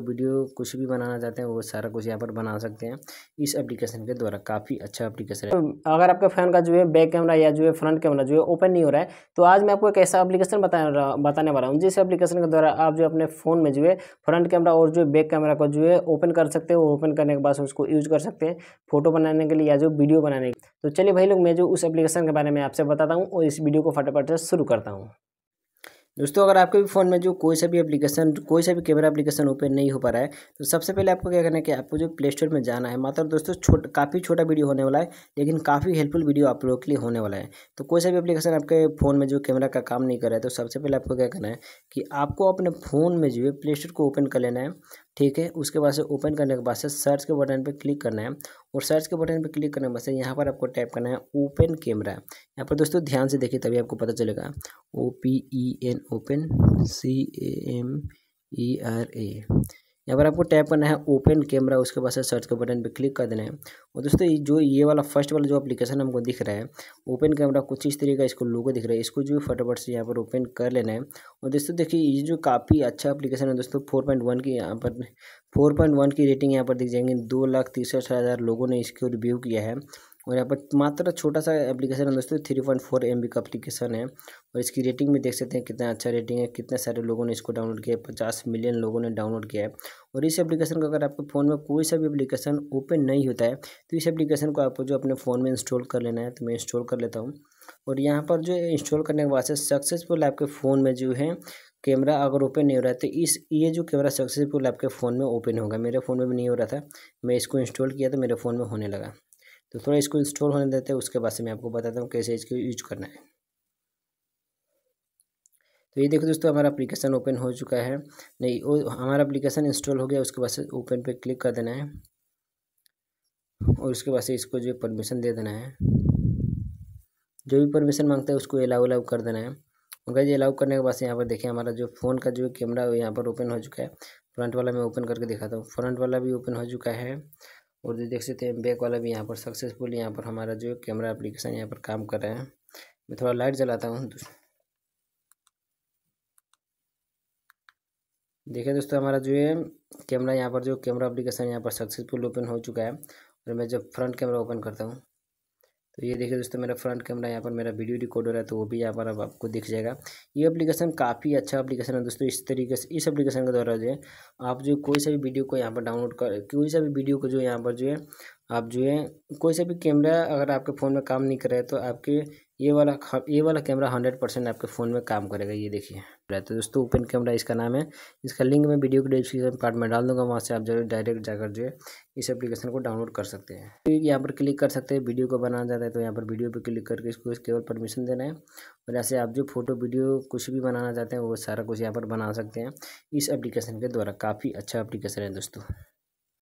पर वीडियो कुछ भी बनाना चाहते हैं वो सारा कुछ यहाँ पर बना सकते हैं इस एप्लीकेशन के द्वारा काफ़ी अच्छा एप्लीकेशन है तो अगर आपके फ़ोन का जो है बैक कैमरा या जो है फ्रंट कैमरा जो है ओपन नहीं हो रहा है तो आज मैं आपको एक ऐसा अपलीकेशन बता बताने वाला हूँ जिस एप्लीकेशन के द्वारा आप जो अपने फ़ोन में जो है फ्रंट कैमरा और जो बैक कैमरा को जो है ओपन कर सकते हैं ओपन करने के बाद उसको यूज़ कर सकते हैं फोटो बनाने के लिए या जो वीडियो बनाने के तो चलिए भाई लोग मैं जो उस एप्लीकेशन के बारे में आपसे बताता हूँ और इस वीडियो को फटाफट से शुरू करता हूँ दोस्तों अगर आपके भी फ़ोन में जो कोई सा भी एप्लीकेशन कोई सा भी कैमरा एप्लीकेशन ओपन नहीं हो पा रहा है तो सबसे पहले आपको क्या करना है कि आपको जो प्ले स्टोर में जाना है मात्र दोस्तों छोट काफ़ी छोटा वीडियो होने वाला है लेकिन काफ़ी हेल्पफुल वीडियो आप लोगों के लिए होने वाला है तो कोई सा भी एप्लीकेशन आपके फ़ोन में जो कैमरा का काम नहीं कर रहा है तो सबसे पहले आपको क्या करना है कि आपको अपने फ़ोन में जो है प्ले स्टोर को ओपन कर लेना है ठीक है उसके बाद से ओपन करने के बाद से सर्च के बटन पर क्लिक करना है और सर्च के बटन पर क्लिक करने के बाद से यहाँ पर आपको टाइप करना है ओपन कैमरा यहाँ पर दोस्तों ध्यान से देखिए तभी आपको पता चलेगा O P E N open C A M E R A यहाँ पर आपको टैप करना है ओपन कैमरा उसके बाद सर्च के बटन पर क्लिक कर देना है और दोस्तों जो ये वाला फर्स्ट वाला जो अपलीकेशन हमको दिख रहा है ओपन कैमरा कुछ इस तरीके का इसको लोगो दिख रहा है इसको जो फटाफट से यहाँ पर ओपन कर लेना है और दोस्तों देखिए ये जो काफ़ी अच्छा अपलीकेशन है दोस्तों फोर पॉइंट वन की यहाँ पर फोर पॉइंट वन की रेटिंग यहाँ पर दिख जाएंगे दो लाख तिरसठ हज़ार लोगों ने इसको रिव्यू किया है और यहाँ पर मात्र छोटा सा एप्लीकेशन है दोस्तों थ्री पॉइंट फोर एम का एप्लीकेशन है और इसकी रेटिंग भी देख सकते हैं कितना अच्छा रेटिंग है कितने सारे लोगों ने इसको डाउनलोड किया है पचास मिलियन लोगों ने डाउनलोड किया है और इस एप्लीकेशन को अगर आपके फ़ोन में कोई सा भी एप्लीकेशन ओपन नहीं होता है तो इस एप्लीकेशन को आपको जो अपने फ़ोन में इंस्टॉल कर लेना है तो मैं इंस्टॉल कर लेता हूँ और यहाँ पर जो इंस्टॉल करने के बाद से सक्सेसफुल आपके फ़ोन में जो है कैमरा अगर ओपन नहीं हो रहा है तो इस ये जो कैमरा सक्सेसफुल आपके फ़ोन में ओपन होगा मेरे फ़ोन में भी नहीं हो रहा था मैं इसको इंस्टॉल किया तो मेरे फ़ोन में होने लगा तो थोड़ा इसको इंस्टॉल होने देते हैं उसके बाद से मैं आपको बताता हूँ कैसे इसको यूज करना है तो ये देखो दोस्तों हमारा एप्लीकेशन ओपन हो चुका है नहीं वो हमारा एप्लीकेशन इंस्टॉल हो गया उसके बाद से ओपन पे क्लिक कर देना है और उसके बाद से इसको जो परमिशन दे देना है जो भी परमिशन मांगता है उसको अलाउ अलाउ कर देना है उनका ये अलाउ करने के बाद से यहाँ पर देखिए हमारा जो फ़ोन का जो कैमरा है यहाँ पर ओपन हो चुका है फ्रंट वाला मैं ओपन करके दिखाता हूँ फ्रंट वाला भी ओपन हो चुका है और जो देख सकते हैं बैक वाला भी यहाँ पर सक्सेसफुल यहाँ पर हमारा जो कैमरा एप्लीकेशन यहाँ पर काम कर रहा है मैं थोड़ा लाइट जलाता हूँ देखिए दोस्तों हमारा जो है कैमरा यहाँ पर जो कैमरा एप्लीकेशन यहाँ पर सक्सेसफुल ओपन हो चुका है और मैं जब फ्रंट कैमरा ओपन करता हूँ तो ये देखिए दोस्तों मेरा फ्रंट कैमरा यहाँ पर मेरा वीडियो रिकॉर्ड हो रहा है तो वो भी यहाँ पर अब आपको दिख जाएगा ये एप्लीकेशन काफ़ी अच्छा एप्लीकेशन है दोस्तों इस तरीके से इस एप्लीकेशन के द्वारा जो है आप जो कोई सा भी वीडियो को यहाँ पर डाउनलोड कर कोई सा भी वीडियो को जो यहाँ पर जो है आप जो है कोई सा भी कैमरा अगर आपके फ़ोन में काम नहीं कर रहा है तो आपके ये वाला ये वाला कैमरा हंड्रेड परसेंट आपके फ़ोन में काम करेगा ये देखिए तो दोस्तों ओपन कैमरा इसका नाम है इसका लिंक मैं वीडियो के डिस्क्रिप्शन पार्ट में डाल दूंगा वहाँ से आप है डायरेक्ट जाकर जो है इस एप्लीकेशन को डाउनलोड कर सकते हैं तो यहाँ पर क्लिक कर सकते हैं वीडियो को बनाना चाहते हैं तो यहाँ पर वीडियो पर क्लिक करके इसको केवल परमिशन देना है और ऐसे आप जो फोटो वीडियो कुछ भी बनाना चाहते हैं वो सारा कुछ यहाँ पर बना सकते हैं इस एप्लीकेशन के द्वारा काफ़ी अच्छा एप्लीकेशन है दोस्तों